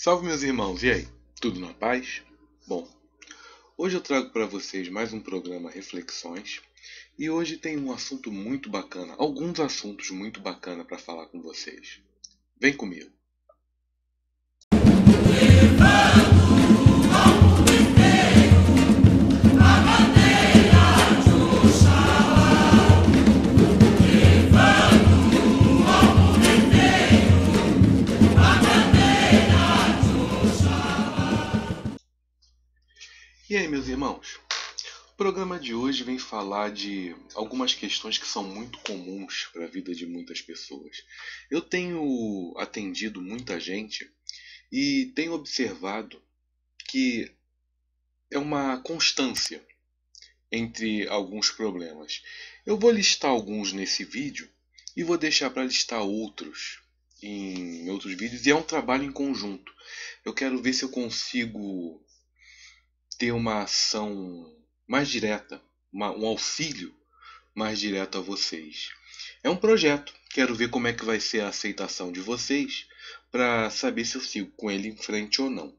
Salve meus irmãos, e aí? Tudo na paz? Bom, hoje eu trago para vocês mais um programa Reflexões e hoje tem um assunto muito bacana, alguns assuntos muito bacana para falar com vocês. Vem comigo. aí, meus irmãos? O programa de hoje vem falar de algumas questões que são muito comuns para a vida de muitas pessoas. Eu tenho atendido muita gente e tenho observado que é uma constância entre alguns problemas. Eu vou listar alguns nesse vídeo e vou deixar para listar outros em outros vídeos e é um trabalho em conjunto. Eu quero ver se eu consigo ter uma ação mais direta, uma, um auxílio mais direto a vocês. É um projeto. Quero ver como é que vai ser a aceitação de vocês para saber se eu sigo com ele em frente ou não.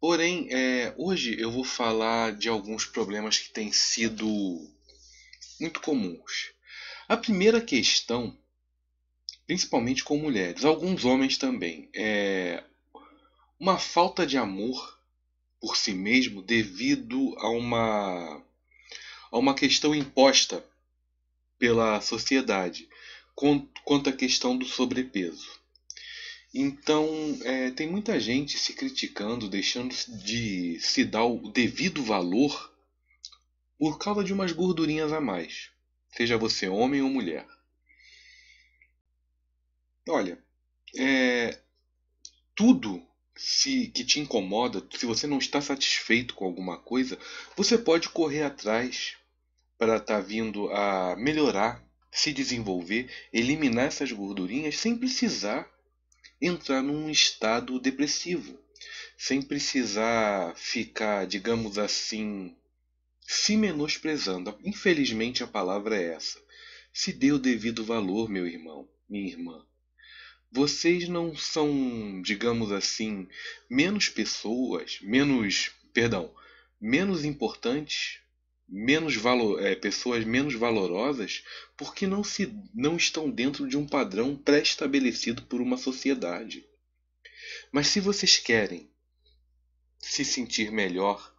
Porém, é, hoje eu vou falar de alguns problemas que têm sido muito comuns. A primeira questão, principalmente com mulheres, alguns homens também, é uma falta de amor por si mesmo devido a uma, a uma questão imposta pela sociedade quanto à questão do sobrepeso. Então, é, tem muita gente se criticando, deixando de se dar o devido valor por causa de umas gordurinhas a mais, seja você homem ou mulher. Olha, é, tudo se que te incomoda, se você não está satisfeito com alguma coisa, você pode correr atrás para estar tá vindo a melhorar, se desenvolver, eliminar essas gordurinhas sem precisar entrar num estado depressivo, sem precisar ficar, digamos assim, se menosprezando. Infelizmente a palavra é essa. Se dê o devido valor, meu irmão, minha irmã vocês não são, digamos assim, menos pessoas, menos, perdão, menos importantes, menos é, pessoas menos valorosas, porque não se não estão dentro de um padrão pré-estabelecido por uma sociedade. Mas se vocês querem se sentir melhor,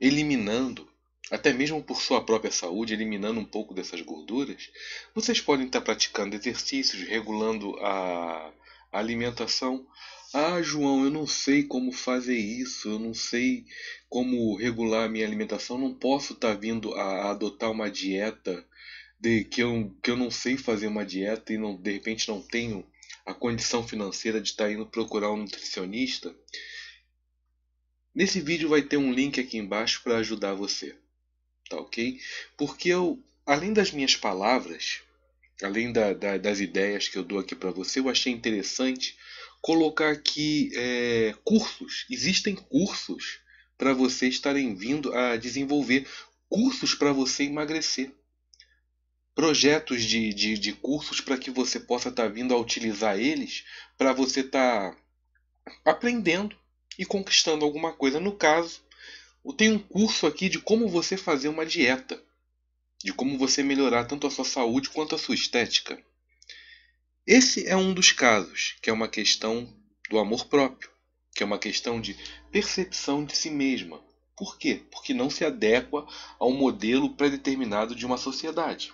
eliminando até mesmo por sua própria saúde, eliminando um pouco dessas gorduras, vocês podem estar praticando exercícios, regulando a alimentação. Ah, João, eu não sei como fazer isso, eu não sei como regular a minha alimentação, não posso estar vindo a adotar uma dieta de que eu, que eu não sei fazer uma dieta e não, de repente não tenho a condição financeira de estar indo procurar um nutricionista. Nesse vídeo vai ter um link aqui embaixo para ajudar você tá ok? Porque eu, além das minhas palavras, além da, da, das ideias que eu dou aqui para você, eu achei interessante colocar aqui é, cursos. Existem cursos para você estarem vindo a desenvolver cursos para você emagrecer. Projetos de, de, de cursos para que você possa estar tá vindo a utilizar eles para você estar tá aprendendo e conquistando alguma coisa. No caso, tem um curso aqui de como você fazer uma dieta, de como você melhorar tanto a sua saúde quanto a sua estética. Esse é um dos casos, que é uma questão do amor próprio, que é uma questão de percepção de si mesma. Por quê? Porque não se adequa a um modelo predeterminado de uma sociedade.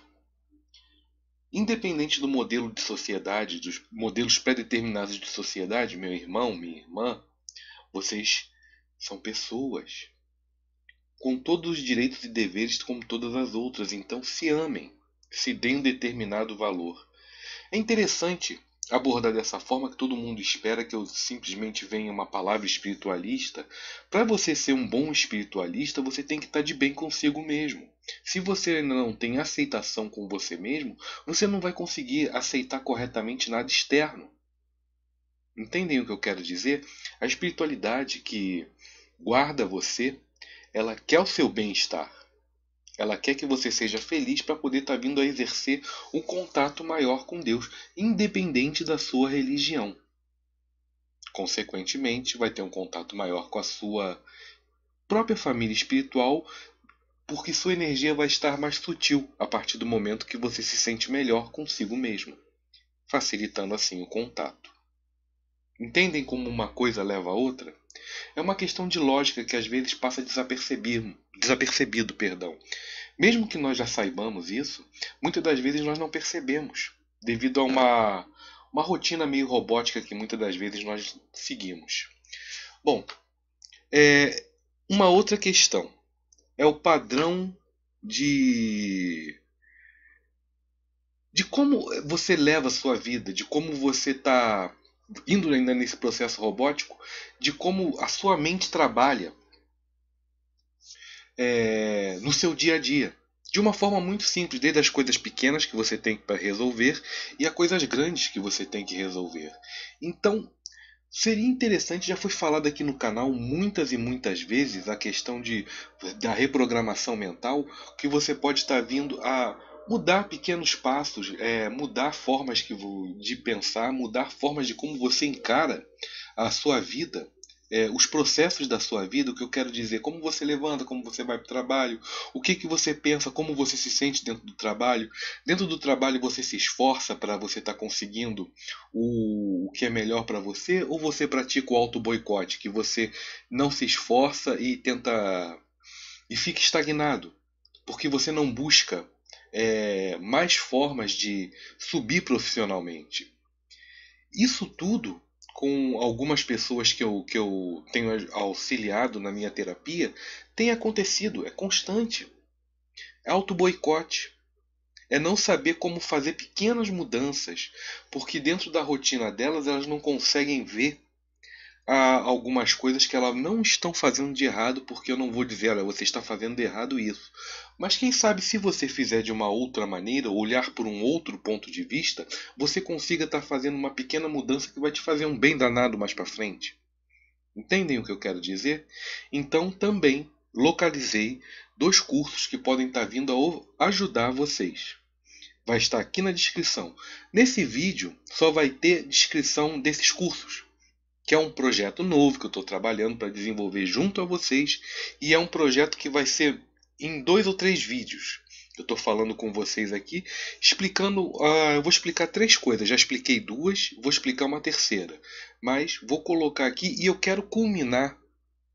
Independente do modelo de sociedade, dos modelos predeterminados de sociedade, meu irmão, minha irmã, vocês são pessoas com todos os direitos e deveres como todas as outras, então se amem, se deem um determinado valor. É interessante abordar dessa forma que todo mundo espera que eu simplesmente venha uma palavra espiritualista. Para você ser um bom espiritualista, você tem que estar tá de bem consigo mesmo. Se você ainda não tem aceitação com você mesmo, você não vai conseguir aceitar corretamente nada externo. Entendem o que eu quero dizer? A espiritualidade que guarda você ela quer o seu bem-estar. Ela quer que você seja feliz para poder estar tá vindo a exercer um contato maior com Deus, independente da sua religião. Consequentemente, vai ter um contato maior com a sua própria família espiritual, porque sua energia vai estar mais sutil a partir do momento que você se sente melhor consigo mesmo, facilitando assim o contato. Entendem como uma coisa leva a outra? É uma questão de lógica que às vezes passa desapercebido, desapercebido perdão. Mesmo que nós já saibamos isso, muitas das vezes nós não percebemos, devido a uma, uma rotina meio robótica que muitas das vezes nós seguimos. Bom, é, uma outra questão é o padrão de de como você leva a sua vida, de como você está indo ainda nesse processo robótico, de como a sua mente trabalha é, no seu dia a dia. De uma forma muito simples, desde as coisas pequenas que você tem para resolver e as coisas grandes que você tem que resolver. Então, Seria interessante, já foi falado aqui no canal muitas e muitas vezes a questão de, da reprogramação mental, que você pode estar tá vindo a mudar pequenos passos, é, mudar formas que, de pensar, mudar formas de como você encara a sua vida, é, os processos da sua vida, o que eu quero dizer, como você levanta, como você vai para o trabalho, o que, que você pensa, como você se sente dentro do trabalho. Dentro do trabalho você se esforça para você estar tá conseguindo o, o que é melhor para você, ou você pratica o auto-boicote, que você não se esforça e tenta. e fica estagnado, porque você não busca é, mais formas de subir profissionalmente. Isso tudo, com algumas pessoas que eu, que eu tenho auxiliado na minha terapia, tem acontecido, é constante. É auto-boicote. É não saber como fazer pequenas mudanças, porque dentro da rotina delas elas não conseguem ver há algumas coisas que elas não estão fazendo de errado, porque eu não vou dizer, olha, você está fazendo de errado isso. Mas quem sabe se você fizer de uma outra maneira, olhar por um outro ponto de vista, você consiga estar fazendo uma pequena mudança que vai te fazer um bem danado mais para frente. Entendem o que eu quero dizer? Então também localizei dois cursos que podem estar vindo a ajudar vocês. Vai estar aqui na descrição. Nesse vídeo só vai ter descrição desses cursos que é um projeto novo que eu estou trabalhando para desenvolver junto a vocês e é um projeto que vai ser em dois ou três vídeos. Eu estou falando com vocês aqui, explicando. Uh, eu vou explicar três coisas. Já expliquei duas, vou explicar uma terceira. Mas vou colocar aqui e eu quero culminar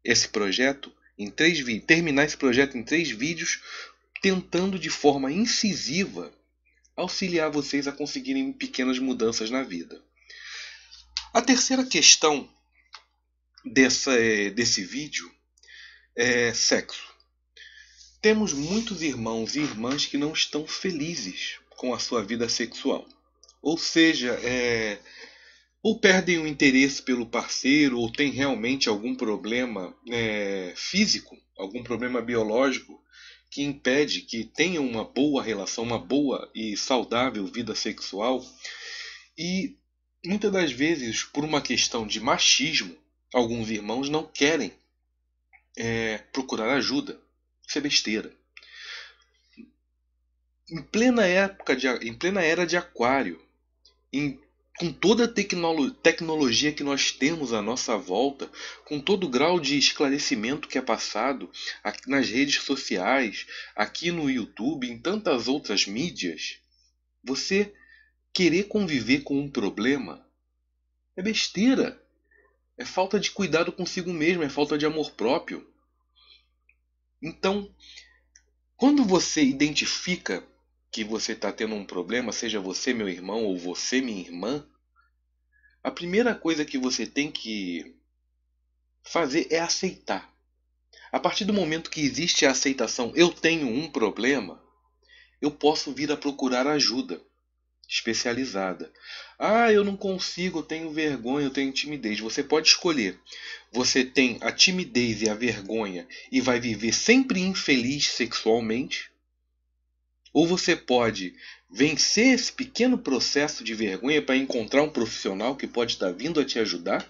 esse projeto em três vídeos, terminar esse projeto em três vídeos, tentando de forma incisiva auxiliar vocês a conseguirem pequenas mudanças na vida. A terceira questão dessa, desse vídeo é sexo. Temos muitos irmãos e irmãs que não estão felizes com a sua vida sexual. Ou seja, é, ou perdem o interesse pelo parceiro, ou tem realmente algum problema é, físico, algum problema biológico que impede que tenham uma boa relação, uma boa e saudável vida sexual. E Muitas das vezes, por uma questão de machismo, alguns irmãos não querem é, procurar ajuda. Isso é besteira. Em plena época, de, em plena era de Aquário, em, com toda a tecno, tecnologia que nós temos à nossa volta, com todo o grau de esclarecimento que é passado aqui, nas redes sociais, aqui no YouTube, em tantas outras mídias, você querer conviver com um problema é besteira. É falta de cuidado consigo mesmo, é falta de amor próprio. Então, quando você identifica que você está tendo um problema, seja você, meu irmão, ou você, minha irmã, a primeira coisa que você tem que fazer é aceitar. A partir do momento que existe a aceitação, eu tenho um problema, eu posso vir a procurar ajuda especializada. Ah, eu não consigo, eu tenho vergonha, eu tenho timidez. Você pode escolher. Você tem a timidez e a vergonha e vai viver sempre infeliz sexualmente? Ou você pode vencer esse pequeno processo de vergonha para encontrar um profissional que pode estar tá vindo a te ajudar?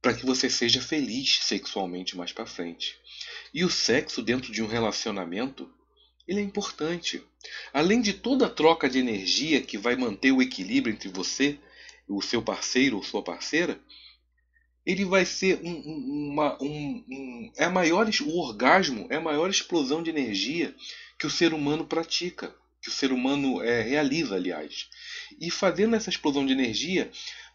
Para que você seja feliz sexualmente mais para frente. E o sexo dentro de um relacionamento ele é importante. Além de toda a troca de energia que vai manter o equilíbrio entre você e o seu parceiro ou sua parceira, ele vai ser um, uma, um, um, é a maior, o orgasmo é a maior explosão de energia que o ser humano pratica, que o ser humano é, realiza, aliás. E fazendo essa explosão de energia,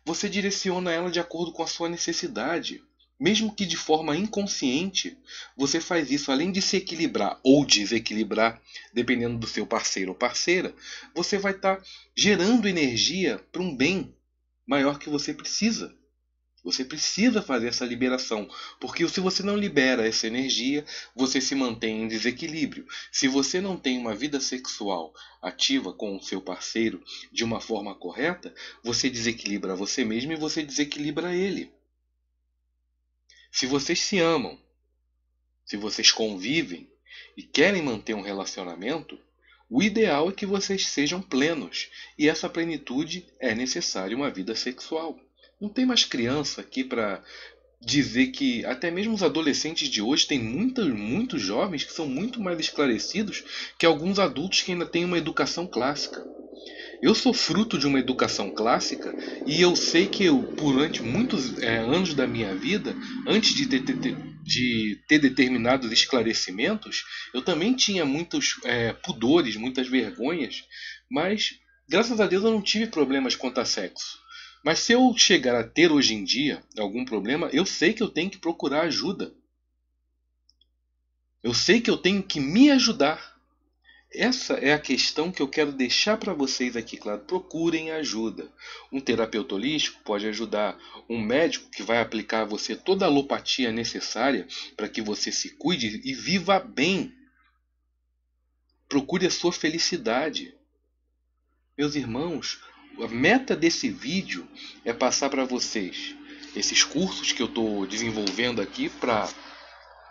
você direciona ela de acordo com a sua necessidade. Mesmo que de forma inconsciente, você faz isso além de se equilibrar ou desequilibrar, dependendo do seu parceiro ou parceira, você vai estar tá gerando energia para um bem maior que você precisa. Você precisa fazer essa liberação, porque se você não libera essa energia, você se mantém em desequilíbrio. Se você não tem uma vida sexual ativa com o seu parceiro de uma forma correta, você desequilibra você mesmo e você desequilibra ele. Se vocês se amam, se vocês convivem e querem manter um relacionamento, o ideal é que vocês sejam plenos, e essa plenitude é necessária uma vida sexual. Não tem mais criança aqui para dizer que até mesmo os adolescentes de hoje têm muitos, muitos jovens que são muito mais esclarecidos que alguns adultos que ainda têm uma educação clássica. Eu sou fruto de uma educação clássica e eu sei que eu, durante muitos é, anos da minha vida, antes de ter, ter, de ter determinados esclarecimentos, eu também tinha muitos é, pudores, muitas vergonhas, mas graças a Deus eu não tive problemas quanto a sexo. Mas se eu chegar a ter hoje em dia algum problema, eu sei que eu tenho que procurar ajuda. Eu sei que eu tenho que me ajudar. Essa é a questão que eu quero deixar para vocês aqui, claro. Procurem ajuda. Um terapeuta holístico pode ajudar. Um médico que vai aplicar a você toda a alopatia necessária para que você se cuide e viva bem. Procure a sua felicidade. Meus irmãos, a meta desse vídeo é passar para vocês esses cursos que eu estou desenvolvendo aqui para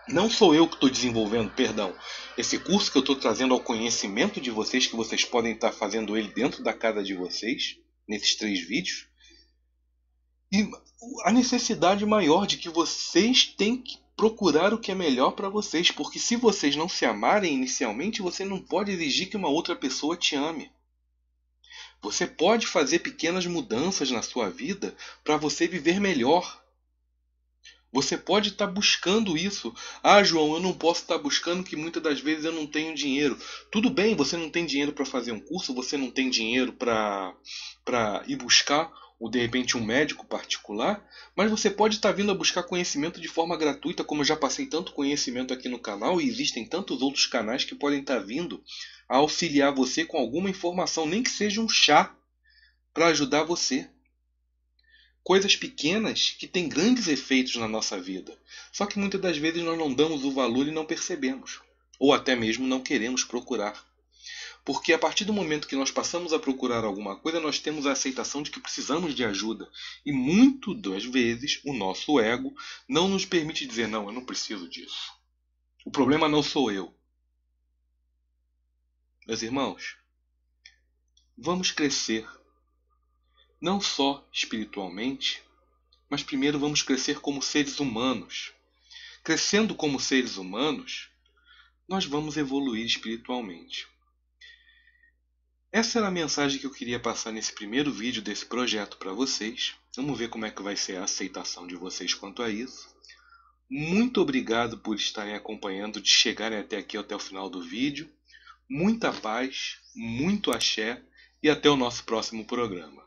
não sou eu que estou desenvolvendo, perdão. Esse curso que eu estou trazendo ao conhecimento de vocês, que vocês podem estar tá fazendo ele dentro da casa de vocês, nesses três vídeos. E a necessidade maior de que vocês têm que procurar o que é melhor para vocês, porque se vocês não se amarem inicialmente, você não pode exigir que uma outra pessoa te ame. Você pode fazer pequenas mudanças na sua vida para você viver melhor. Você pode estar tá buscando isso. Ah, João, eu não posso estar tá buscando que muitas das vezes eu não tenho dinheiro. Tudo bem, você não tem dinheiro para fazer um curso, você não tem dinheiro para ir buscar ou de repente um médico particular, mas você pode estar tá vindo a buscar conhecimento de forma gratuita, como eu já passei tanto conhecimento aqui no canal, e existem tantos outros canais que podem estar tá vindo a auxiliar você com alguma informação, nem que seja um chá, para ajudar você. Coisas pequenas que têm grandes efeitos na nossa vida, só que muitas das vezes nós não damos o valor e não percebemos, ou até mesmo não queremos procurar. Porque a partir do momento que nós passamos a procurar alguma coisa, nós temos a aceitação de que precisamos de ajuda. E muito das vezes o nosso ego não nos permite dizer: não, eu não preciso disso. O problema não sou eu. Meus irmãos, vamos crescer. Não só espiritualmente, mas primeiro vamos crescer como seres humanos. Crescendo como seres humanos, nós vamos evoluir espiritualmente. Essa era a mensagem que eu queria passar nesse primeiro vídeo desse projeto para vocês. Vamos ver como é que vai ser a aceitação de vocês quanto a isso. Muito obrigado por estarem acompanhando, de chegarem até aqui até o final do vídeo. Muita paz, muito axé e até o nosso próximo programa.